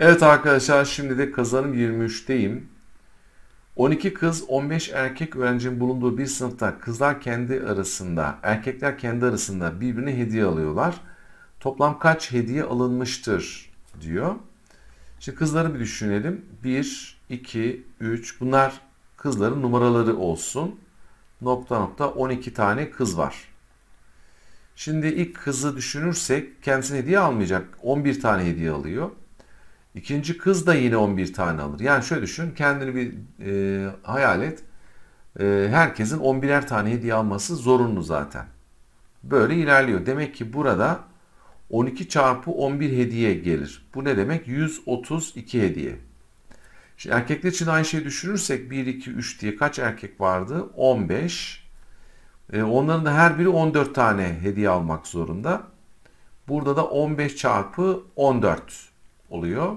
Evet arkadaşlar şimdi de kazanım 23'teyim. 12 kız 15 erkek öğrencinin bulunduğu bir sınıfta kızlar kendi arasında erkekler kendi arasında birbirine hediye alıyorlar. Toplam kaç hediye alınmıştır diyor. Şimdi kızları bir düşünelim. 1, 2, 3 bunlar kızların numaraları olsun. Nokta nokta 12 tane kız var. Şimdi ilk kızı düşünürsek kendisine hediye almayacak. 11 tane hediye alıyor. İkinci kız da yine 11 tane alır. Yani şöyle düşün kendini bir e, hayal et. E, herkesin 11'er tane hediye alması zorunlu zaten. Böyle ilerliyor. Demek ki burada 12 çarpı 11 hediye gelir. Bu ne demek? 132 hediye. Şimdi erkekler için aynı şeyi düşünürsek 1, 2, 3 diye kaç erkek vardı? 15. E, onların da her biri 14 tane hediye almak zorunda. Burada da 15 çarpı 14 oluyor.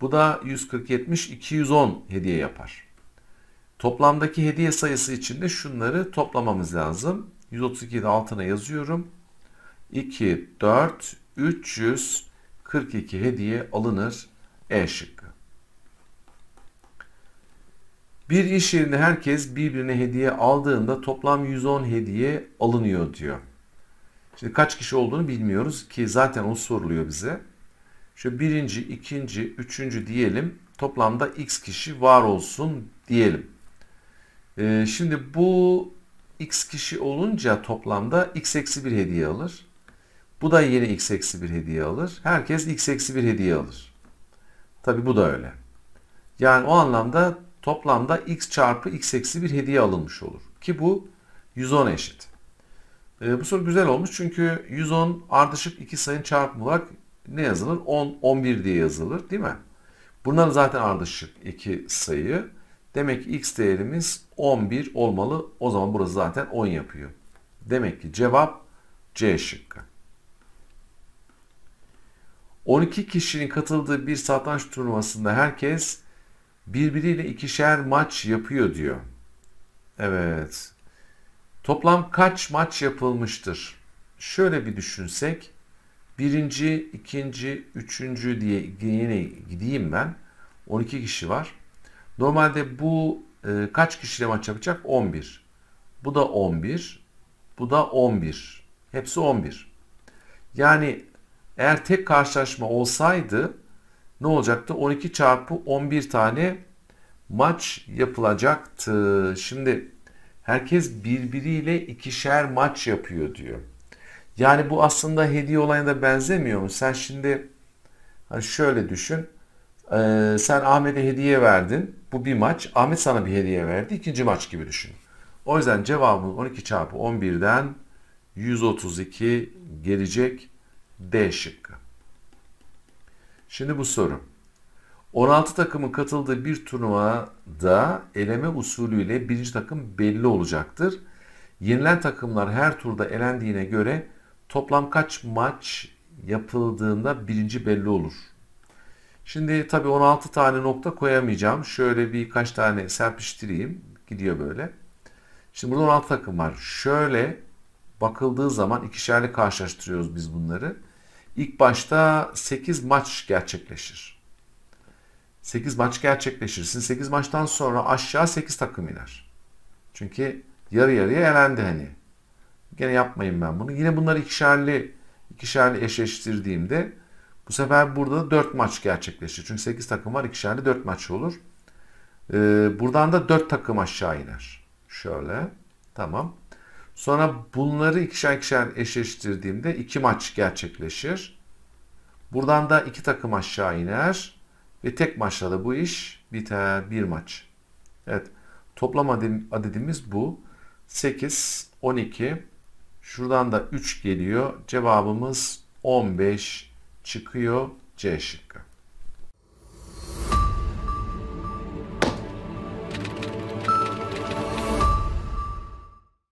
Bu da 140-70-210 hediye yapar. Toplamdaki hediye sayısı için de şunları toplamamız lazım. 132'yi de altına yazıyorum. 2, 4, 342 hediye alınır E şıkkı. Bir iş yerinde herkes birbirine hediye aldığında toplam 110 hediye alınıyor diyor. Şimdi kaç kişi olduğunu bilmiyoruz ki zaten o soruluyor bize. Şu birinci, ikinci, üçüncü diyelim. Toplamda x kişi var olsun diyelim. Ee, şimdi bu x kişi olunca toplamda x eksi bir hediye alır. Bu da yine x eksi bir hediye alır. Herkes x eksi bir hediye alır. Tabi bu da öyle. Yani o anlamda toplamda x çarpı x eksi bir hediye alınmış olur. Ki bu 110 eşit. E, bu soru güzel olmuş çünkü 110 ardışık iki sayın çarpımı olarak ne yazılır? 10, 11 diye yazılır değil mi? Bunlar zaten ardışık iki sayı. Demek ki x değerimiz 11 olmalı. O zaman burası zaten 10 yapıyor. Demek ki cevap C şıkkı. 12 kişinin katıldığı bir satranç turnuvasında herkes birbiriyle ikişer maç yapıyor diyor. Evet. Toplam kaç maç yapılmıştır? Şöyle bir düşünsek Birinci, ikinci, üçüncü diye yine gideyim ben. 12 kişi var. Normalde bu e, kaç kişiyle maç yapacak? 11. Bu da 11. Bu da 11. Hepsi 11. Yani eğer tek karşılaşma olsaydı ne olacaktı? 12 çarpı 11 tane maç yapılacaktı. Şimdi herkes birbiriyle ikişer maç yapıyor diyor. Yani bu aslında hediye olayına da benzemiyor mu? Sen şimdi hani şöyle düşün. Ee, sen Ahmet'e hediye verdin. Bu bir maç. Ahmet sana bir hediye verdi. İkinci maç gibi düşün. O yüzden cevabımız 12 çarpı 11'den 132 gelecek D şıkkı. Şimdi bu soru. 16 takımın katıldığı bir turnuvada eleme usulüyle birinci takım belli olacaktır. Yenilen takımlar her turda elendiğine göre toplam kaç maç yapıldığında birinci belli olur. Şimdi tabii 16 tane nokta koyamayacağım. Şöyle birkaç tane serpiştireyim. Gidiyor böyle. Şimdi burada 16 takım var. Şöyle bakıldığı zaman ikişerli karşılaştırıyoruz biz bunları. İlk başta 8 maç gerçekleşir. 8 maç gerçekleşir. Şimdi 8 maçtan sonra aşağı 8 takım iner. Çünkü yarı yarıya elendi hani. Gene yapmayayım ben bunu. Yine bunları ikişerli, ikişerli eşleştirdiğimde bu sefer burada 4 maç gerçekleşir. Çünkü 8 takım var ikişerli 4 maç olur. Ee, buradan da 4 takım aşağı iner. Şöyle. Tamam. Sonra bunları ikişer ikişer eşleştirdiğimde 2 maç gerçekleşir. Buradan da 2 takım aşağı iner. Ve tek maçla da bu iş biter. 1 maç. Evet. Toplam adedimiz bu. 8, 12, Şuradan da 3 geliyor. Cevabımız 15 çıkıyor C şıkkı.